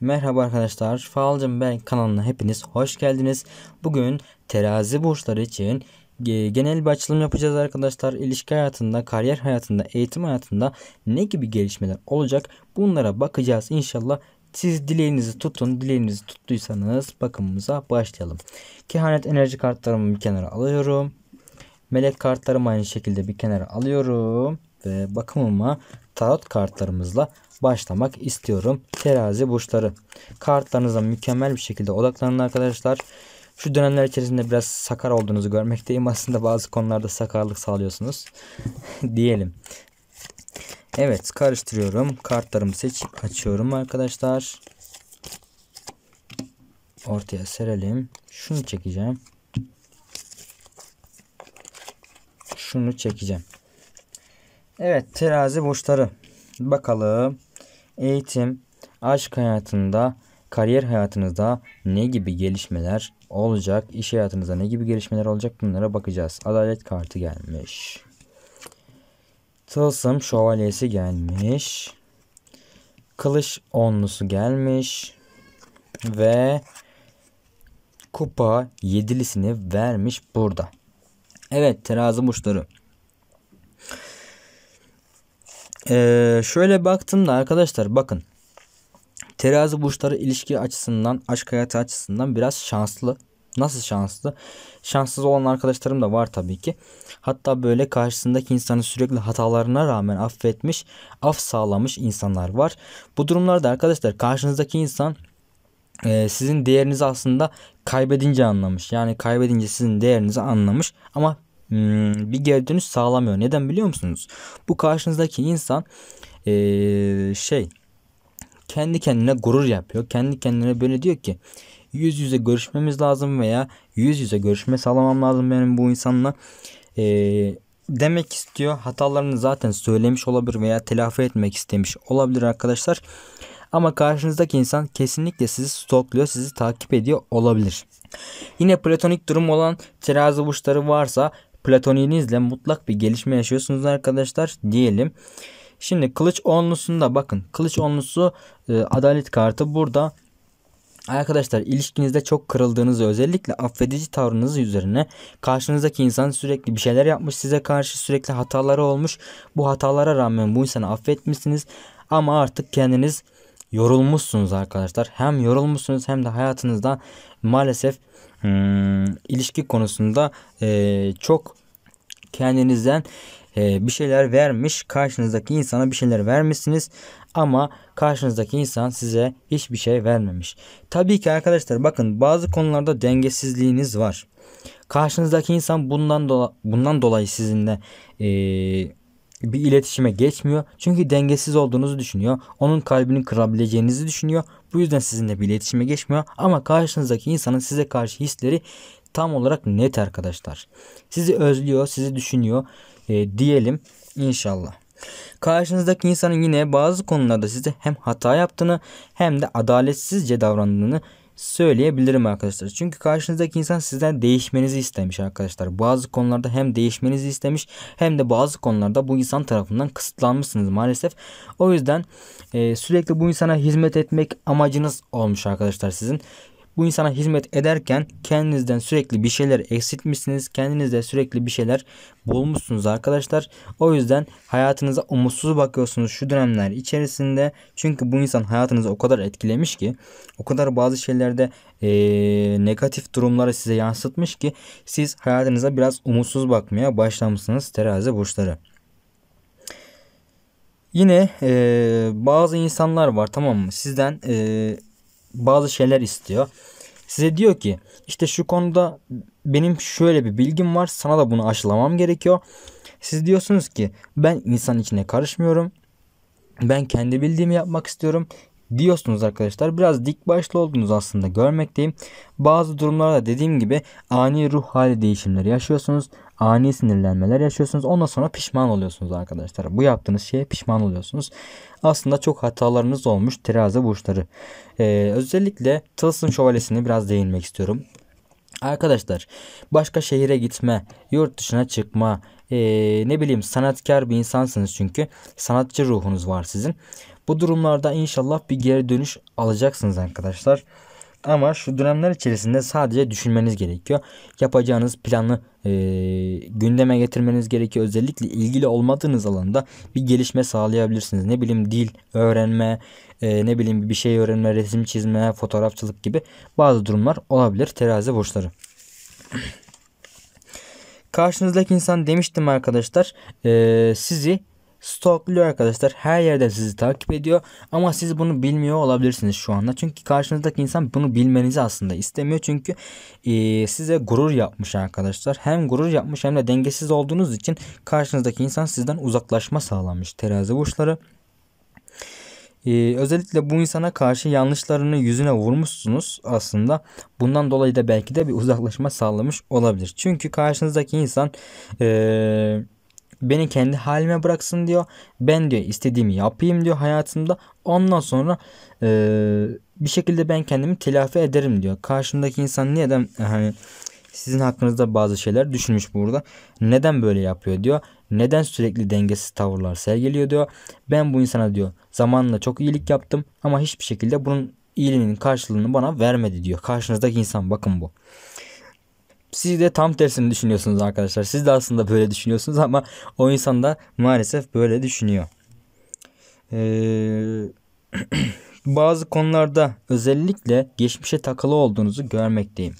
Merhaba arkadaşlar. Falcım Ben kanalına hepiniz hoş geldiniz. Bugün terazi burçları için genel bir açılım yapacağız arkadaşlar. İlişki hayatında, kariyer hayatında, eğitim hayatında ne gibi gelişmeler olacak? Bunlara bakacağız inşallah. Siz dileğinizi tutun. Dileğinizi tuttuysanız bakımımıza başlayalım. Kehanet enerji kartlarımı bir kenara alıyorum. Melek kartlarımı aynı şekilde bir kenara alıyorum. Ve bakımıma tarot kartlarımızla başlamak istiyorum. Terazi burçları. Kartlarınıza mükemmel bir şekilde odaklanın arkadaşlar. Şu dönemler içerisinde biraz sakar olduğunuzu görmekteyim. Aslında bazı konularda sakarlık sağlıyorsunuz. diyelim. Evet karıştırıyorum. Kartlarımı seçip açıyorum arkadaşlar. Ortaya serelim. Şunu çekeceğim. Şunu çekeceğim. Evet terazi boşları Bakalım. Eğitim, aşk hayatında, kariyer hayatınızda ne gibi gelişmeler olacak? İş hayatınızda ne gibi gelişmeler olacak? Bunlara bakacağız. Adalet kartı gelmiş. Tılsım şövalyesi gelmiş. Kılıç onlusu gelmiş. Ve kupa yedilisini vermiş burada. Evet terazi burçları. Ee, şöyle baktığımda arkadaşlar bakın. Terazi burçları ilişki açısından, aşk hayatı açısından biraz şanslı. Nasıl şanslı? Şanssız olan arkadaşlarım da var tabii ki. Hatta böyle karşısındaki insanı sürekli hatalarına rağmen affetmiş, af sağlamış insanlar var. Bu durumlarda arkadaşlar karşınızdaki insan e, sizin değerinizi aslında kaybedince anlamış. Yani kaybedince sizin değerinizi anlamış ama hmm, bir geri dönüş sağlamıyor. Neden biliyor musunuz? Bu karşınızdaki insan ee, şey kendi kendine gurur yapıyor. Kendi kendine böyle diyor ki yüz yüze görüşmemiz lazım veya yüz yüze görüşme sağlamam lazım benim bu insanla. Ee, demek istiyor. Hatalarını zaten söylemiş olabilir veya telafi etmek istemiş olabilir arkadaşlar. Ama karşınızdaki insan kesinlikle sizi stalkluyor, sizi takip ediyor olabilir. Yine platonik durum olan terazi burçları varsa platoniğinizle mutlak bir gelişme yaşıyorsunuz arkadaşlar diyelim. Şimdi kılıç onlusunda bakın kılıç onlusu e, adalet kartı burada. Arkadaşlar ilişkinizde çok kırıldığınızı özellikle affedici tavrınız üzerine karşınızdaki insan sürekli bir şeyler yapmış size karşı sürekli hataları olmuş. Bu hatalara rağmen bu insanı affetmişsiniz ama artık kendiniz yorulmuşsunuz arkadaşlar. Hem yorulmuşsunuz hem de hayatınızda maalesef hmm, ilişki konusunda e, çok kendinizden e, bir şeyler vermiş. Karşınızdaki insana bir şeyler vermişsiniz ama karşınızdaki insan size hiçbir şey vermemiş. Tabii ki arkadaşlar bakın bazı konularda dengesizliğiniz var. Karşınızdaki insan bundan dola, bundan dolayı sizinle e, bir iletişime geçmiyor. Çünkü dengesiz olduğunuzu düşünüyor. Onun kalbini kırabileceğinizi düşünüyor. Bu yüzden sizinle bir iletişime geçmiyor. Ama karşınızdaki insanın size karşı hisleri tam olarak net arkadaşlar. Sizi özlüyor, sizi düşünüyor e, diyelim inşallah. Karşınızdaki insanın yine bazı konularda size hem hata yaptığını hem de adaletsizce davrandığını söyleyebilirim arkadaşlar. Çünkü karşınızdaki insan sizden değişmenizi istemiş arkadaşlar. Bazı konularda hem değişmenizi istemiş hem de bazı konularda bu insan tarafından kısıtlanmışsınız maalesef. O yüzden e, sürekli bu insana hizmet etmek amacınız olmuş arkadaşlar sizin bu insana hizmet ederken kendinizden sürekli bir şeyler eksiltmişsiniz. Kendinizde sürekli bir şeyler bulmuşsunuz arkadaşlar. O yüzden hayatınıza umutsuz bakıyorsunuz şu dönemler içerisinde. Çünkü bu insan hayatınızı o kadar etkilemiş ki o kadar bazı şeylerde e, negatif durumları size yansıtmış ki siz hayatınıza biraz umutsuz bakmaya başlamışsınız terazi burçları. Yine e, bazı insanlar var tamam mı? Sizden e, bazı şeyler istiyor. Size diyor ki işte şu konuda benim şöyle bir bilgim var sana da bunu aşılamam gerekiyor. Siz diyorsunuz ki ben insan içine karışmıyorum. Ben kendi bildiğimi yapmak istiyorum diyorsunuz arkadaşlar. Biraz dik başlı olduğunuzu aslında görmekteyim. Bazı durumlarda dediğim gibi ani ruh hali değişimleri yaşıyorsunuz ani sinirlenmeler yaşıyorsunuz. Ondan sonra pişman oluyorsunuz arkadaşlar. Bu yaptığınız şeye pişman oluyorsunuz. Aslında çok hatalarınız olmuş terazi burçları. Ee, özellikle Tılsım Şövalyesi'ne biraz değinmek istiyorum. Arkadaşlar başka şehire gitme, yurt dışına çıkma, ee, ne bileyim sanatkar bir insansınız çünkü sanatçı ruhunuz var sizin. Bu durumlarda inşallah bir geri dönüş alacaksınız arkadaşlar. Ama şu dönemler içerisinde sadece düşünmeniz gerekiyor. Yapacağınız planı e, gündeme getirmeniz gerekiyor. Özellikle ilgili olmadığınız alanda bir gelişme sağlayabilirsiniz. Ne bileyim dil öğrenme, e, ne bileyim bir şey öğrenme, resim çizme, fotoğrafçılık gibi bazı durumlar olabilir. Terazi burçları. Karşınızdaki insan demiştim arkadaşlar e, sizi stalkluyor arkadaşlar. Her yerde sizi takip ediyor ama siz bunu bilmiyor olabilirsiniz şu anda. Çünkü karşınızdaki insan bunu bilmenizi aslında istemiyor. Çünkü e, size gurur yapmış arkadaşlar. Hem gurur yapmış hem de dengesiz olduğunuz için karşınızdaki insan sizden uzaklaşma sağlamış terazi burçları. Ee, özellikle bu insana karşı yanlışlarını yüzüne vurmuşsunuz aslında. Bundan dolayı da belki de bir uzaklaşma sağlamış olabilir. Çünkü karşınızdaki insan ee, Beni kendi halime bıraksın diyor. Ben diyor istediğimi yapayım diyor hayatımda. Ondan sonra e, bir şekilde ben kendimi telafi ederim diyor. Karşımdaki insan neden hani sizin hakkınızda bazı şeyler düşünmüş burada. Neden böyle yapıyor diyor. Neden sürekli dengesiz tavırlar sergiliyor diyor. Ben bu insana diyor zamanla çok iyilik yaptım ama hiçbir şekilde bunun iyiliğinin karşılığını bana vermedi diyor. Karşınızdaki insan bakın bu. Siz de tam tersini düşünüyorsunuz arkadaşlar. Siz de aslında böyle düşünüyorsunuz ama o insan da maalesef böyle düşünüyor. Ee, bazı konularda özellikle geçmişe takılı olduğunuzu görmekteyim.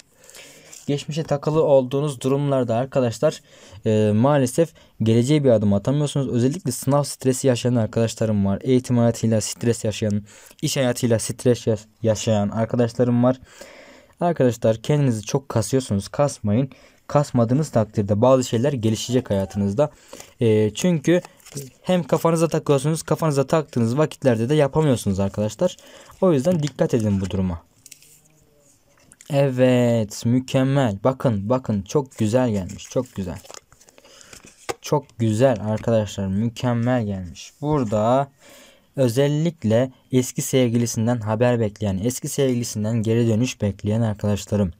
Geçmişe takılı olduğunuz durumlarda arkadaşlar e, maalesef geleceğe bir adım atamıyorsunuz. Özellikle sınav stresi yaşayan arkadaşlarım var. Eğitim hayatıyla stres yaşayan, iş hayatıyla stres yaşayan arkadaşlarım var. Arkadaşlar kendinizi çok kasıyorsunuz. Kasmayın. Kasmadığınız takdirde bazı şeyler gelişecek hayatınızda. E, çünkü hem kafanıza takıyorsunuz kafanıza taktığınız vakitlerde de yapamıyorsunuz arkadaşlar. O yüzden dikkat edin bu duruma. Evet mükemmel. Bakın bakın çok güzel gelmiş. Çok güzel. Çok güzel arkadaşlar mükemmel gelmiş. Burada Özellikle eski sevgilisinden haber bekleyen, eski sevgilisinden geri dönüş bekleyen arkadaşlarım.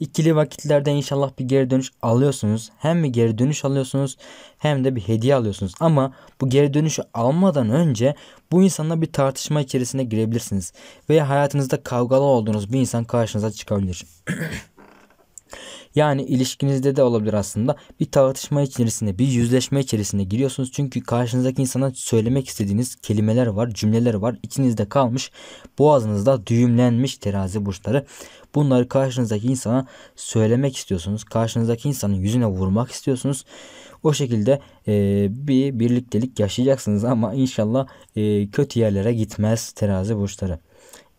İkili vakitlerde inşallah bir geri dönüş alıyorsunuz. Hem bir geri dönüş alıyorsunuz hem de bir hediye alıyorsunuz. Ama bu geri dönüşü almadan önce bu insanla bir tartışma içerisine girebilirsiniz. Veya hayatınızda kavgalı olduğunuz bir insan karşınıza çıkabilir. Yani ilişkinizde de olabilir aslında. Bir tartışma içerisinde, bir yüzleşme içerisinde giriyorsunuz. Çünkü karşınızdaki insana söylemek istediğiniz kelimeler var, cümleler var. İçinizde kalmış, boğazınızda düğümlenmiş terazi burçları. Bunları karşınızdaki insana söylemek istiyorsunuz. Karşınızdaki insanın yüzüne vurmak istiyorsunuz. O şekilde e, bir birliktelik yaşayacaksınız ama inşallah e, kötü yerlere gitmez terazi burçları.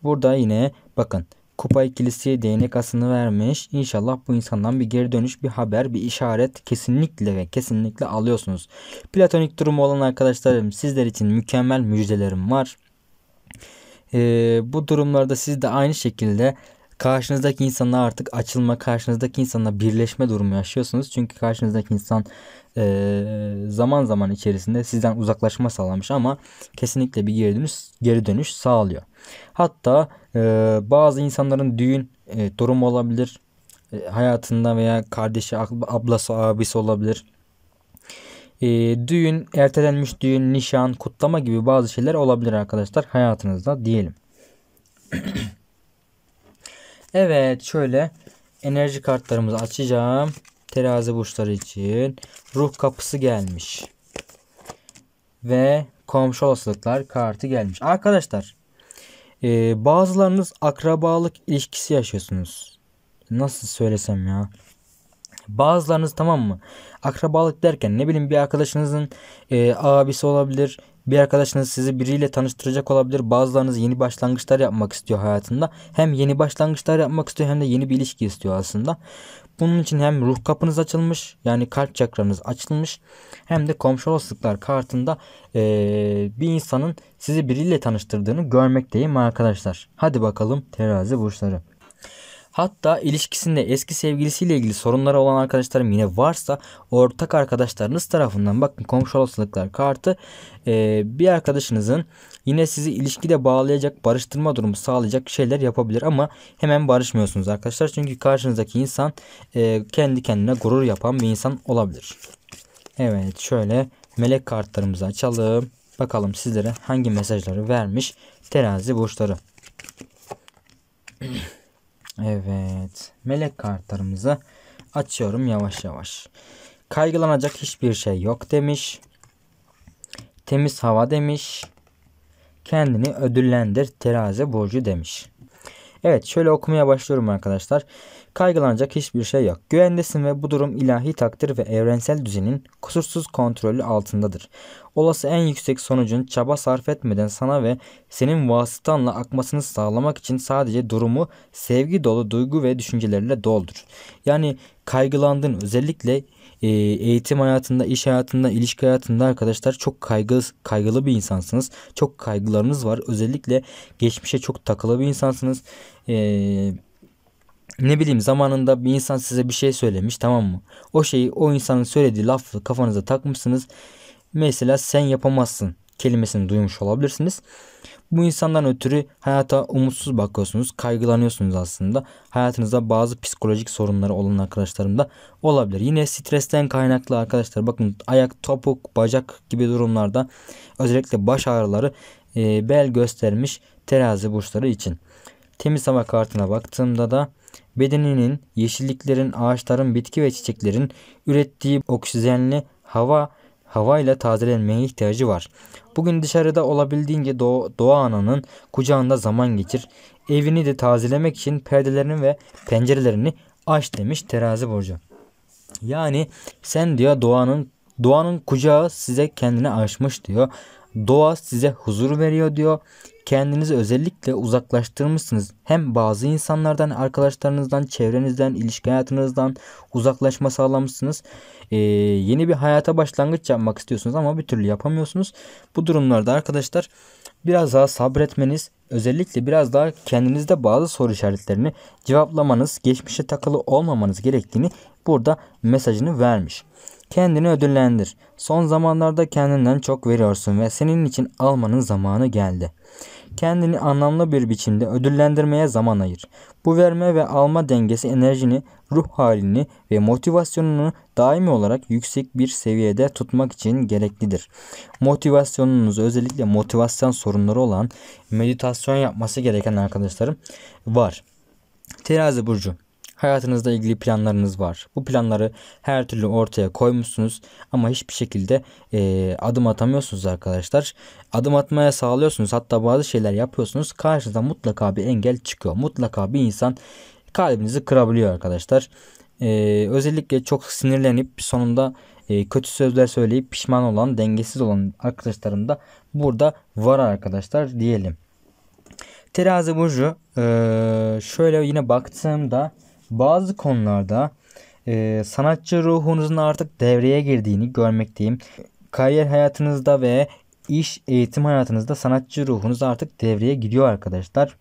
Burada yine bakın Kupa ikilisi değnek asını vermiş. İnşallah bu insandan bir geri dönüş, bir haber, bir işaret kesinlikle ve kesinlikle alıyorsunuz. Platonik durumu olan arkadaşlarım sizler için mükemmel müjdelerim var. Ee, bu durumlarda siz de aynı şekilde karşınızdaki insanla artık açılma, karşınızdaki insanla birleşme durumu yaşıyorsunuz. Çünkü karşınızdaki insan e, zaman zaman içerisinde sizden uzaklaşma sağlamış ama kesinlikle bir geri dönüş, geri dönüş sağlıyor. Hatta e, bazı insanların düğün e, durumu olabilir. E, hayatında veya kardeşi, ablası, abisi olabilir. E, düğün, ertelenmiş düğün, nişan, kutlama gibi bazı şeyler olabilir arkadaşlar hayatınızda diyelim. evet şöyle enerji kartlarımızı açacağım. Terazi burçları için ruh kapısı gelmiş. Ve komşu olasılıklar kartı gelmiş. Arkadaşlar ee, bazılarınız akrabalık ilişkisi yaşıyorsunuz. Nasıl söylesem ya. Bazılarınız tamam mı? Akrabalık derken ne bileyim bir arkadaşınızın e, abisi olabilir, bir arkadaşınız sizi biriyle tanıştıracak olabilir. Bazılarınız yeni başlangıçlar yapmak istiyor hayatında. Hem yeni başlangıçlar yapmak istiyor hem de yeni bir ilişki istiyor aslında. Bunun için hem ruh kapınız açılmış yani kalp çakranız açılmış hem de komşu olasılıklar kartında ee, bir insanın sizi biriyle tanıştırdığını görmekteyim arkadaşlar. Hadi bakalım terazi burçları. Hatta ilişkisinde eski sevgilisiyle ilgili sorunları olan arkadaşlarım yine varsa ortak arkadaşlarınız tarafından bakın komşu olasılıklar kartı e, bir arkadaşınızın yine sizi ilişkide bağlayacak barıştırma durumu sağlayacak şeyler yapabilir ama hemen barışmıyorsunuz arkadaşlar. Çünkü karşınızdaki insan e, kendi kendine gurur yapan bir insan olabilir. Evet şöyle melek kartlarımızı açalım. Bakalım sizlere hangi mesajları vermiş terazi burçları. Evet. Melek kartlarımızı açıyorum yavaş yavaş. Kaygılanacak hiçbir şey yok demiş. Temiz hava demiş. Kendini ödüllendir terazi burcu demiş. Evet şöyle okumaya başlıyorum arkadaşlar. Kaygılanacak hiçbir şey yok. Güvendesin ve bu durum ilahi takdir ve evrensel düzenin kusursuz kontrolü altındadır. Olası en yüksek sonucun çaba sarf etmeden sana ve senin vasıtanla akmasını sağlamak için sadece durumu sevgi dolu duygu ve düşüncelerle doldur. Yani kaygılandın özellikle e, eğitim hayatında, iş hayatında, ilişki hayatında arkadaşlar çok kaygılı, kaygılı bir insansınız. Çok kaygılarınız var. Özellikle geçmişe çok takılı bir insansınız. Eee ne bileyim zamanında bir insan size bir şey söylemiş tamam mı? O şeyi o insanın söylediği lafı kafanıza takmışsınız. Mesela sen yapamazsın kelimesini duymuş olabilirsiniz. Bu insandan ötürü hayata umutsuz bakıyorsunuz, kaygılanıyorsunuz aslında. Hayatınızda bazı psikolojik sorunları olan arkadaşlarım da olabilir. Yine stresten kaynaklı arkadaşlar bakın ayak, topuk, bacak gibi durumlarda özellikle baş ağrıları e, bel göstermiş terazi burçları için. Temiz hava kartına baktığımda da bedeninin, yeşilliklerin, ağaçların, bitki ve çiçeklerin ürettiği oksijenli hava havayla tazelenmeye ihtiyacı var. Bugün dışarıda olabildiğince doğa, doğa ananın kucağında zaman geçir. Evini de tazelemek için perdelerini ve pencerelerini aç demiş terazi borcu. Yani sen diyor doğanın doğanın kucağı size kendini açmış diyor. Doğa size huzur veriyor diyor. Kendinizi özellikle uzaklaştırmışsınız. Hem bazı insanlardan, arkadaşlarınızdan, çevrenizden, ilişki hayatınızdan uzaklaşma sağlamışsınız. Ee, yeni bir hayata başlangıç yapmak istiyorsunuz ama bir türlü yapamıyorsunuz. Bu durumlarda arkadaşlar biraz daha sabretmeniz, özellikle biraz daha kendinizde bazı soru işaretlerini cevaplamanız, geçmişe takılı olmamanız gerektiğini burada mesajını vermiş. Kendini ödüllendir. Son zamanlarda kendinden çok veriyorsun ve senin için almanın zamanı geldi. Kendini anlamlı bir biçimde ödüllendirmeye zaman ayır. Bu verme ve alma dengesi enerjini, ruh halini ve motivasyonunu daimi olarak yüksek bir seviyede tutmak için gereklidir. Motivasyonunuz özellikle motivasyon sorunları olan meditasyon yapması gereken arkadaşlarım var. Terazi burcu Hayatınızla ilgili planlarınız var. Bu planları her türlü ortaya koymuşsunuz ama hiçbir şekilde e, adım atamıyorsunuz arkadaşlar. Adım atmaya sağlıyorsunuz hatta bazı şeyler yapıyorsunuz. Karşınıza mutlaka bir engel çıkıyor. Mutlaka bir insan kalbinizi kırabiliyor arkadaşlar. E, özellikle çok sinirlenip sonunda e, kötü sözler söyleyip pişman olan dengesiz olan arkadaşlarım da burada var arkadaşlar diyelim. Terazi burcu şöyle yine baktığımda bazı konularda e, sanatçı ruhunuzun artık devreye girdiğini görmekteyim. Kariyer hayatınızda ve iş eğitim hayatınızda sanatçı ruhunuz artık devreye giriyor arkadaşlar.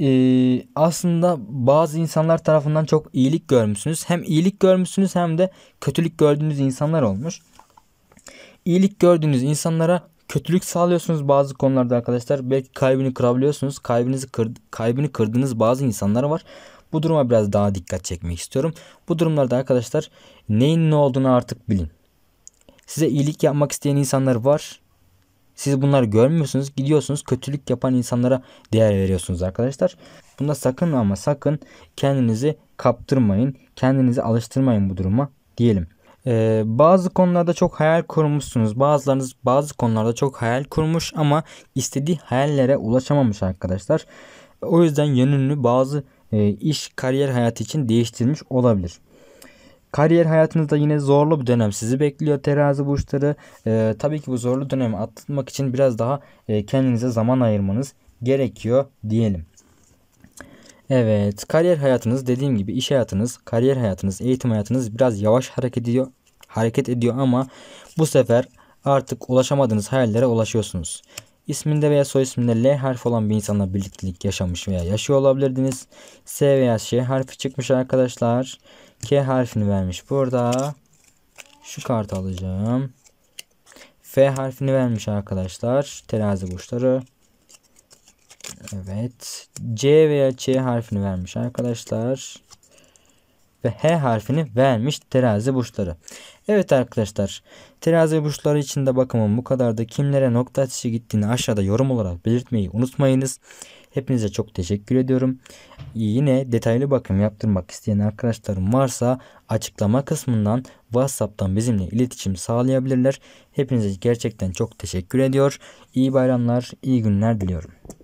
Ee, aslında bazı insanlar tarafından çok iyilik görmüşsünüz. Hem iyilik görmüşsünüz hem de kötülük gördüğünüz insanlar olmuş. İyilik gördüğünüz insanlara kötülük sağlıyorsunuz bazı konularda arkadaşlar. Belki kalbini kırabiliyorsunuz. Kalbinizi kır, kalbini kırdığınız bazı insanlar var. Bu duruma biraz daha dikkat çekmek istiyorum. Bu durumlarda arkadaşlar neyin ne olduğunu artık bilin. Size iyilik yapmak isteyen insanlar var. Siz bunları görmüyorsunuz. Gidiyorsunuz kötülük yapan insanlara değer veriyorsunuz arkadaşlar. Bunda sakın ama sakın kendinizi kaptırmayın. Kendinizi alıştırmayın bu duruma diyelim. Ee, bazı konularda çok hayal kurmuşsunuz. Bazılarınız bazı konularda çok hayal kurmuş ama istediği hayallere ulaşamamış arkadaşlar. O yüzden yönünü bazı e, iş kariyer hayatı için değiştirmiş olabilir. Kariyer hayatınızda yine zorlu bir dönem sizi bekliyor terazi burçları. Ee, tabii ki bu zorlu dönemi atlatmak için biraz daha e, kendinize zaman ayırmanız gerekiyor diyelim. Evet kariyer hayatınız dediğim gibi iş hayatınız, kariyer hayatınız, eğitim hayatınız biraz yavaş hareket ediyor. Hareket ediyor ama bu sefer artık ulaşamadığınız hayallere ulaşıyorsunuz. İsminde veya soy isminde L harfi olan bir insanla birliktelik yaşamış veya yaşıyor olabilirdiniz. S veya Ş harfi çıkmış arkadaşlar. K harfini vermiş burada. Şu kartı alacağım. F harfini vermiş arkadaşlar. Terazi burçları. Evet. C veya Ç harfini vermiş arkadaşlar. Ve H harfini vermiş terazi burçları. Evet arkadaşlar. Terazi burçları için de bakımım bu kadardı. Kimlere nokta atışı gittiğini aşağıda yorum olarak belirtmeyi unutmayınız. Hepinize çok teşekkür ediyorum. Yine detaylı bakım yaptırmak isteyen arkadaşlarım varsa açıklama kısmından WhatsApp'tan bizimle iletişim sağlayabilirler. Hepinize gerçekten çok teşekkür ediyor. İyi bayramlar, iyi günler diliyorum.